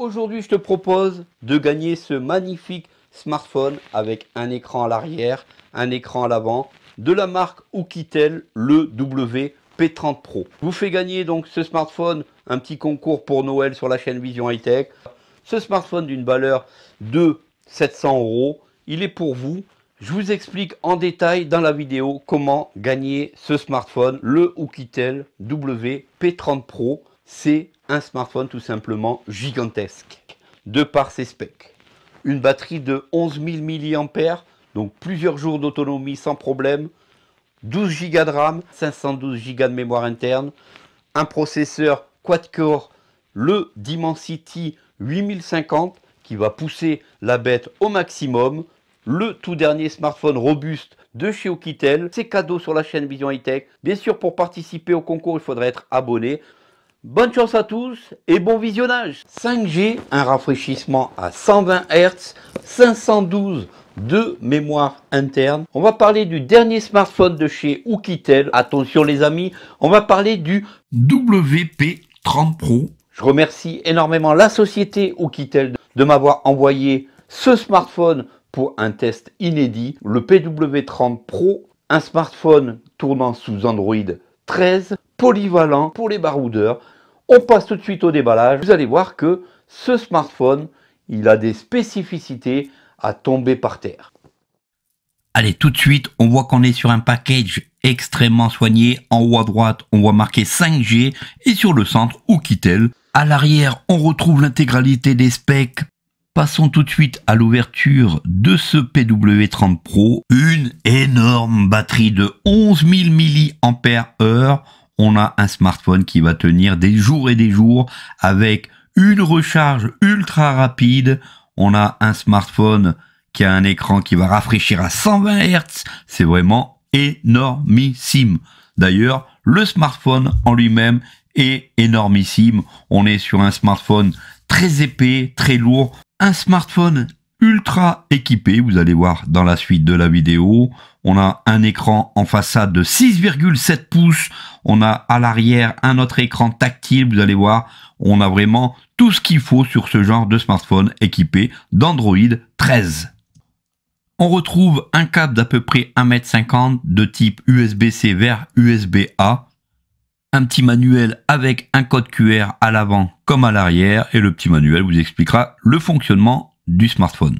Aujourd'hui, je te propose de gagner ce magnifique smartphone avec un écran à l'arrière, un écran à l'avant, de la marque Oukitel, le WP30 Pro. vous fais gagner donc ce smartphone, un petit concours pour Noël sur la chaîne Vision High Tech. Ce smartphone d'une valeur de 700 euros, il est pour vous. Je vous explique en détail dans la vidéo comment gagner ce smartphone, le Oukitel WP30 Pro. C'est un smartphone tout simplement gigantesque, de par ses specs. Une batterie de 11 000 mAh, donc plusieurs jours d'autonomie sans problème, 12 Go de RAM, 512 Go de mémoire interne, un processeur quad-core, le Dimensity 8050, qui va pousser la bête au maximum, le tout dernier smartphone robuste de chez Oukitel. C'est cadeau sur la chaîne Vision Hightech. Bien sûr, pour participer au concours, il faudrait être abonné. Bonne chance à tous et bon visionnage 5G, un rafraîchissement à 120 Hz, 512 de mémoire interne. On va parler du dernier smartphone de chez Oukitel. Attention les amis, on va parler du WP30 Pro. Je remercie énormément la société Oukitel de m'avoir envoyé ce smartphone pour un test inédit. Le PW30 Pro, un smartphone tournant sous Android 13, polyvalent pour les baroudeurs. On passe tout de suite au déballage. Vous allez voir que ce smartphone, il a des spécificités à tomber par terre. Allez, tout de suite, on voit qu'on est sur un package extrêmement soigné. En haut à droite, on voit marqué 5G et sur le centre, elle À l'arrière, on retrouve l'intégralité des specs Passons tout de suite à l'ouverture de ce PW30 Pro. Une énorme batterie de 11 000 mAh. On a un smartphone qui va tenir des jours et des jours avec une recharge ultra rapide. On a un smartphone qui a un écran qui va rafraîchir à 120 Hz. C'est vraiment énormissime. D'ailleurs, le smartphone en lui-même est énormissime. On est sur un smartphone très épais, très lourd un smartphone ultra équipé. Vous allez voir dans la suite de la vidéo. On a un écran en façade de 6,7 pouces. On a à l'arrière un autre écran tactile. Vous allez voir, on a vraiment tout ce qu'il faut sur ce genre de smartphone équipé d'Android 13. On retrouve un câble d'à peu près 1m50 de type USB-C vers USB-A un petit manuel avec un code QR à l'avant comme à l'arrière et le petit manuel vous expliquera le fonctionnement du smartphone.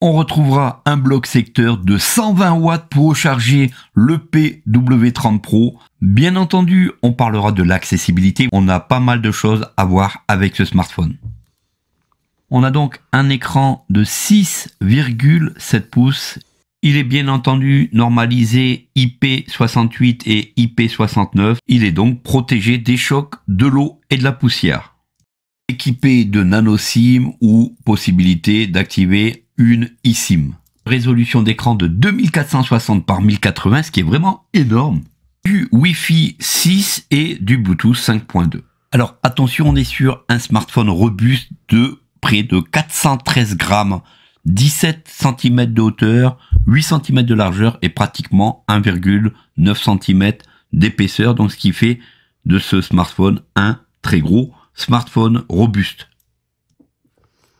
On retrouvera un bloc secteur de 120 watts pour recharger le PW30 Pro. Bien entendu, on parlera de l'accessibilité. On a pas mal de choses à voir avec ce smartphone. On a donc un écran de 6,7 pouces il est bien entendu normalisé IP68 et IP69. Il est donc protégé des chocs, de l'eau et de la poussière. Équipé de nano-SIM ou possibilité d'activer une eSIM. Résolution d'écran de 2460 par 1080, ce qui est vraiment énorme. Du Wi-Fi 6 et du Bluetooth 5.2. Alors attention, on est sur un smartphone robuste de près de 413 grammes 17 cm de hauteur, 8 cm de largeur et pratiquement 1,9 cm d'épaisseur. Donc ce qui fait de ce smartphone un très gros smartphone robuste.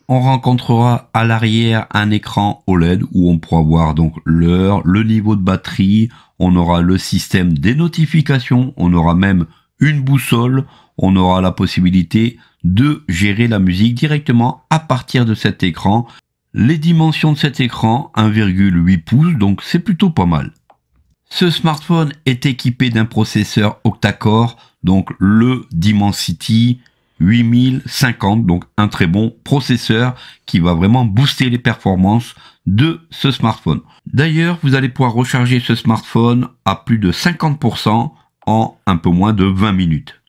On rencontrera à l'arrière un écran OLED où on pourra voir donc l'heure, le niveau de batterie, on aura le système des notifications, on aura même une boussole, on aura la possibilité de gérer la musique directement à partir de cet écran les dimensions de cet écran, 1,8 pouces, donc c'est plutôt pas mal. Ce smartphone est équipé d'un processeur octa-core, donc le Dimensity 8050, donc un très bon processeur qui va vraiment booster les performances de ce smartphone. D'ailleurs, vous allez pouvoir recharger ce smartphone à plus de 50% en un peu moins de 20 minutes.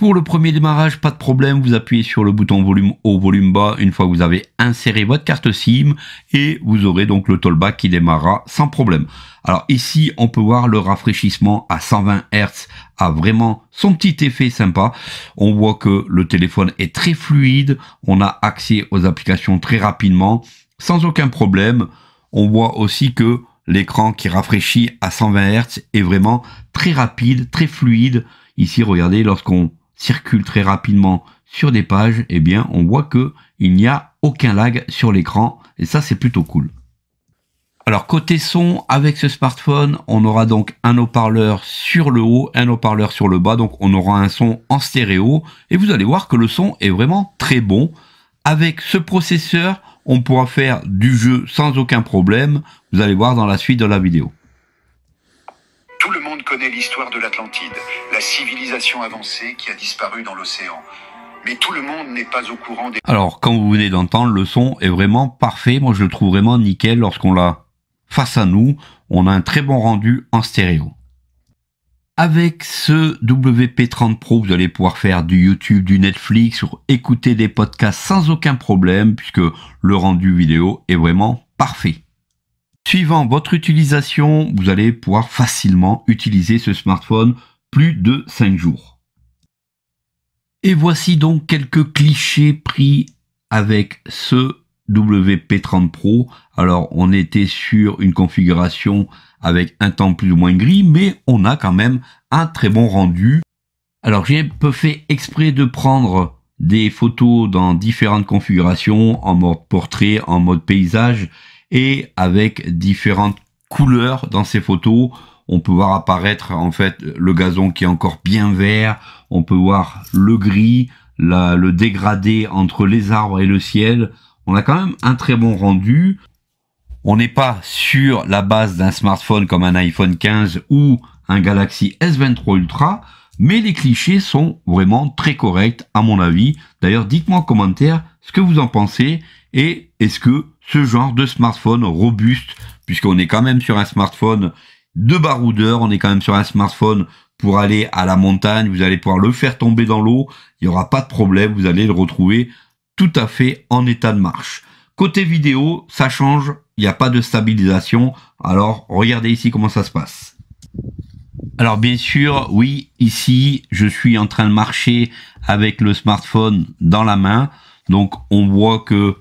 Pour le premier démarrage, pas de problème, vous appuyez sur le bouton volume haut, volume bas une fois que vous avez inséré votre carte SIM et vous aurez donc le tollback qui démarrera sans problème. Alors ici, on peut voir le rafraîchissement à 120 Hz a vraiment son petit effet sympa. On voit que le téléphone est très fluide, on a accès aux applications très rapidement, sans aucun problème. On voit aussi que l'écran qui rafraîchit à 120 Hz est vraiment très rapide, très fluide. Ici, regardez, lorsqu'on circule très rapidement sur des pages, et eh bien, on voit que il n'y a aucun lag sur l'écran et ça, c'est plutôt cool. Alors côté son, avec ce smartphone, on aura donc un haut-parleur sur le haut, un haut-parleur sur le bas, donc on aura un son en stéréo, et vous allez voir que le son est vraiment très bon. Avec ce processeur, on pourra faire du jeu sans aucun problème, vous allez voir dans la suite de la vidéo l'histoire de l'Atlantide, la civilisation avancée qui a disparu dans l'océan. Mais tout le monde n'est pas au courant des... Alors, quand vous venez d'entendre, le son est vraiment parfait. Moi, je le trouve vraiment nickel lorsqu'on l'a face à nous. On a un très bon rendu en stéréo. Avec ce WP30 Pro, vous allez pouvoir faire du YouTube, du Netflix, ou écouter des podcasts sans aucun problème, puisque le rendu vidéo est vraiment parfait. Suivant votre utilisation, vous allez pouvoir facilement utiliser ce smartphone plus de 5 jours. Et voici donc quelques clichés pris avec ce WP30 Pro. Alors on était sur une configuration avec un temps plus ou moins gris, mais on a quand même un très bon rendu. Alors j'ai peu fait exprès de prendre des photos dans différentes configurations, en mode portrait, en mode paysage, et avec différentes couleurs dans ces photos. On peut voir apparaître en fait le gazon qui est encore bien vert, on peut voir le gris, le dégradé entre les arbres et le ciel. On a quand même un très bon rendu. On n'est pas sur la base d'un smartphone comme un iPhone 15 ou un Galaxy S23 Ultra, mais les clichés sont vraiment très corrects à mon avis. D'ailleurs, dites-moi en commentaire ce que vous en pensez et est-ce que ce genre de smartphone robuste, puisqu'on est quand même sur un smartphone de baroudeur, on est quand même sur un smartphone pour aller à la montagne, vous allez pouvoir le faire tomber dans l'eau, il n'y aura pas de problème, vous allez le retrouver tout à fait en état de marche. Côté vidéo, ça change, il n'y a pas de stabilisation, alors regardez ici comment ça se passe. Alors bien sûr, oui, ici, je suis en train de marcher avec le smartphone dans la main, donc on voit que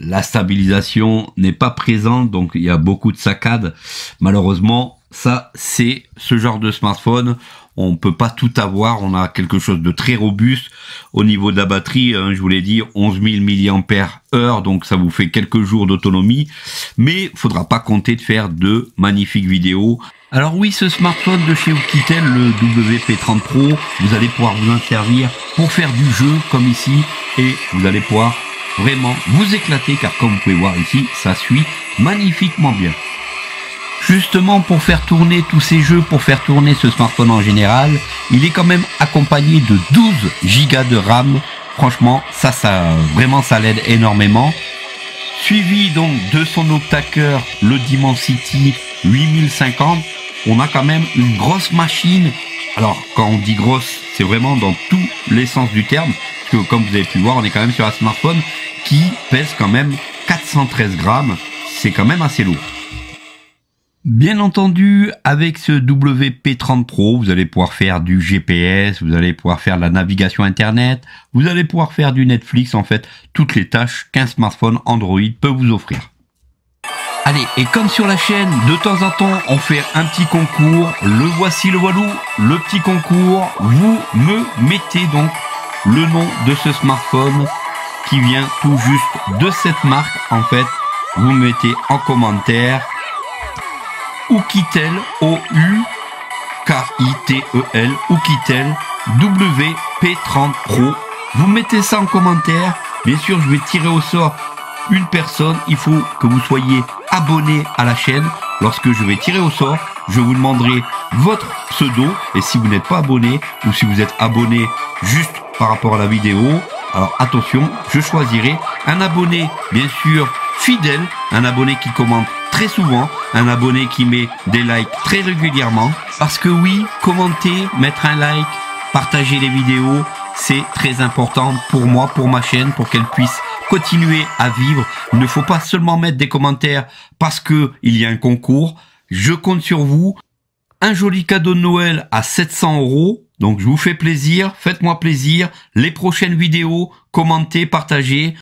la stabilisation n'est pas présente, donc il y a beaucoup de saccades. Malheureusement, ça, c'est ce genre de smartphone. On ne peut pas tout avoir. On a quelque chose de très robuste au niveau de la batterie. Hein, je vous l'ai dit, 11 000 mAh, donc ça vous fait quelques jours d'autonomie. Mais faudra pas compter de faire de magnifiques vidéos. Alors oui, ce smartphone de chez Oukitel, le WP30 Pro, vous allez pouvoir vous en servir pour faire du jeu comme ici et vous allez pouvoir vraiment vous éclater car comme vous pouvez voir ici, ça suit magnifiquement bien. Justement, pour faire tourner tous ces jeux, pour faire tourner ce smartphone en général, il est quand même accompagné de 12 gigas de RAM. Franchement, ça, ça, vraiment, ça l'aide énormément. Suivi donc de son octa-cœur, le Dimensity 8050, on a quand même une grosse machine. Alors, quand on dit grosse, c'est vraiment dans tous les sens du terme, parce que comme vous avez pu voir, on est quand même sur un smartphone pèse quand même 413 grammes, c'est quand même assez lourd. Bien entendu, avec ce WP30 Pro, vous allez pouvoir faire du GPS, vous allez pouvoir faire la navigation Internet, vous allez pouvoir faire du Netflix, en fait, toutes les tâches qu'un smartphone Android peut vous offrir. Allez, et comme sur la chaîne, de temps en temps, on fait un petit concours. Le voici le walou, le petit concours. Vous me mettez donc le nom de ce smartphone qui vient tout juste de cette marque en fait. Vous mettez en commentaire Oukitel O U K I T E L Oukitel WP30 Pro. Vous mettez ça en commentaire. Bien sûr, je vais tirer au sort une personne. Il faut que vous soyez abonné à la chaîne. Lorsque je vais tirer au sort, je vous demanderai votre pseudo et si vous n'êtes pas abonné ou si vous êtes abonné juste par rapport à la vidéo, alors attention, je choisirai un abonné, bien sûr, fidèle, un abonné qui commente très souvent, un abonné qui met des likes très régulièrement. Parce que oui, commenter, mettre un like, partager les vidéos, c'est très important pour moi, pour ma chaîne, pour qu'elle puisse continuer à vivre. Il ne faut pas seulement mettre des commentaires parce que il y a un concours. Je compte sur vous. Un joli cadeau de Noël à 700 euros donc je vous fais plaisir, faites-moi plaisir. Les prochaines vidéos, commentez, partagez.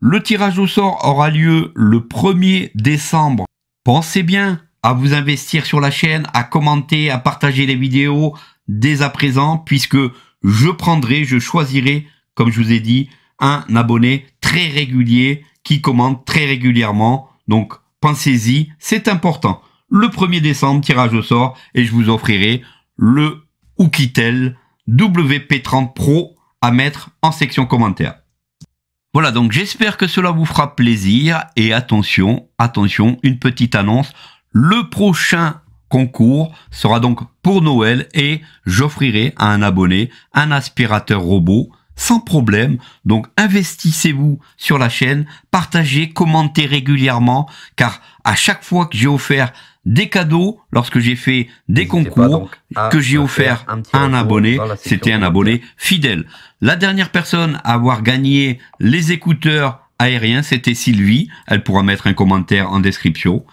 Le tirage au sort aura lieu le 1er décembre. Pensez bien à vous investir sur la chaîne, à commenter, à partager les vidéos dès à présent, puisque je prendrai, je choisirai, comme je vous ai dit, un abonné très régulier qui commente très régulièrement. Donc pensez-y, c'est important. Le 1er décembre, tirage au sort, et je vous offrirai le ou Kitel WP30 Pro à mettre en section commentaire. Voilà, donc j'espère que cela vous fera plaisir et attention, attention, une petite annonce. Le prochain concours sera donc pour Noël et j'offrirai à un abonné un aspirateur robot sans problème. Donc investissez-vous sur la chaîne, partagez, commentez régulièrement car à chaque fois que j'ai offert des cadeaux lorsque j'ai fait des concours que j'ai offert à un abonné. C'était un abonné fidèle. La dernière personne à avoir gagné les écouteurs aériens, c'était Sylvie. Elle pourra mettre un commentaire en description.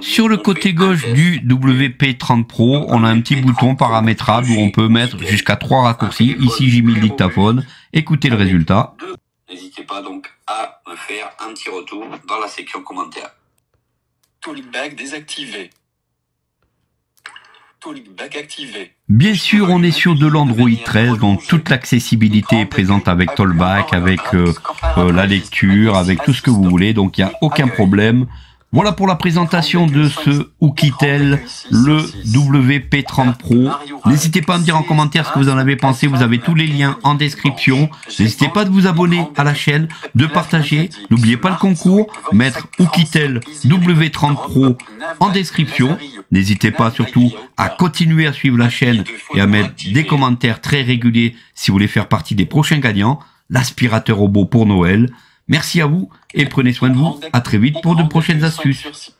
Sur le côté gauche du WP30 Pro, on a un petit bouton paramétrable où on peut mettre jusqu'à trois raccourcis. Ici, j'ai mis le dictaphone. Écoutez le résultat. N'hésitez pas donc à me faire un petit retour dans la section commentaires désactivé. activé. Bien sûr, on est sur de l'Android 13, donc toute l'accessibilité est présente avec Tollback avec euh, euh, la lecture, avec tout ce que vous voulez, donc il n'y a aucun problème. Voilà pour la présentation de ce Oukitel, le WP30 Pro. N'hésitez pas à me dire en commentaire ce que vous en avez pensé. Vous avez tous les liens en description. N'hésitez pas de vous abonner à la chaîne, de partager. N'oubliez pas le concours, mettre Oukitel W30 Pro en description. N'hésitez pas surtout à continuer à suivre la chaîne et à mettre des commentaires très réguliers si vous voulez faire partie des prochains gagnants. L'aspirateur robot pour Noël. Merci à vous et prenez soin de vous. À très vite pour de prochaines astuces.